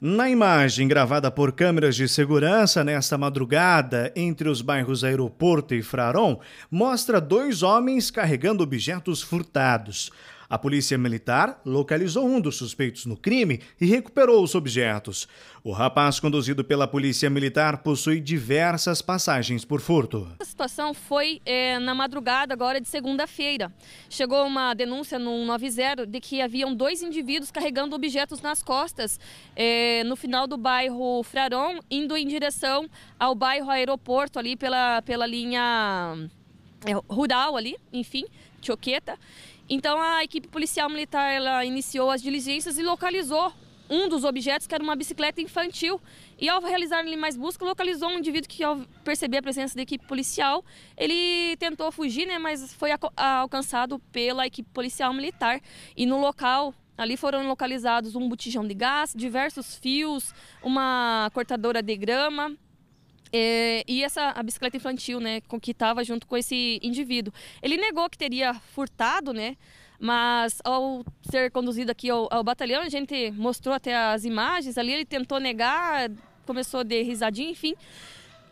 Na imagem gravada por câmeras de segurança nesta madrugada entre os bairros Aeroporto e Fraron, mostra dois homens carregando objetos furtados. A polícia militar localizou um dos suspeitos no crime e recuperou os objetos. O rapaz, conduzido pela polícia militar, possui diversas passagens por furto. A situação foi é, na madrugada agora de segunda-feira. Chegou uma denúncia no 190 de que haviam dois indivíduos carregando objetos nas costas é, no final do bairro Fraron, indo em direção ao bairro Aeroporto, ali pela, pela linha é, rural ali, enfim, Choqueta. Então a equipe policial militar ela iniciou as diligências e localizou um dos objetos, que era uma bicicleta infantil. E ao realizar ali mais busca, localizou um indivíduo que, ao perceber a presença da equipe policial, ele tentou fugir, né, mas foi alcançado pela equipe policial militar. E no local Ali foram localizados um botijão de gás, diversos fios, uma cortadora de grama, é, e essa a bicicleta infantil, né, com que estava junto com esse indivíduo. Ele negou que teria furtado, né? Mas ao ser conduzido aqui ao, ao batalhão, a gente mostrou até as imagens ali, ele tentou negar, começou a dar risadinha, enfim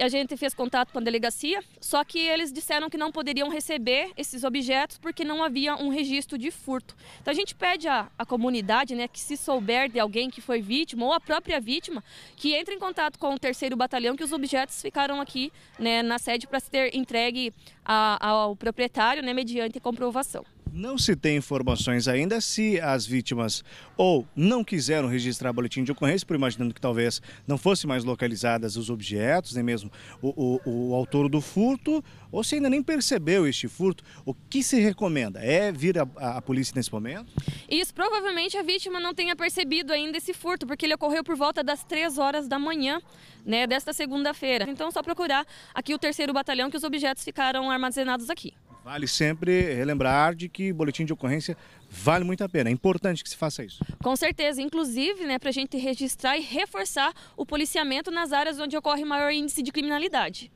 a gente fez contato com a delegacia, só que eles disseram que não poderiam receber esses objetos porque não havia um registro de furto. Então a gente pede à, à comunidade né, que se souber de alguém que foi vítima ou a própria vítima, que entre em contato com o terceiro batalhão, que os objetos ficaram aqui né, na sede para ser entregue a, ao proprietário né, mediante comprovação. Não se tem informações ainda se as vítimas ou não quiseram registrar boletim de ocorrência, por imaginando que talvez não fossem mais localizadas os objetos, nem mesmo o, o, o autor do furto, ou se ainda nem percebeu este furto. O que se recomenda? É vir a, a, a polícia nesse momento? Isso, provavelmente a vítima não tenha percebido ainda esse furto, porque ele ocorreu por volta das 3 horas da manhã né, desta segunda-feira. Então, só procurar aqui o terceiro batalhão que os objetos ficaram armazenados aqui. Vale sempre relembrar de que boletim de ocorrência vale muito a pena. É importante que se faça isso. Com certeza, inclusive, né, para a gente registrar e reforçar o policiamento nas áreas onde ocorre maior índice de criminalidade.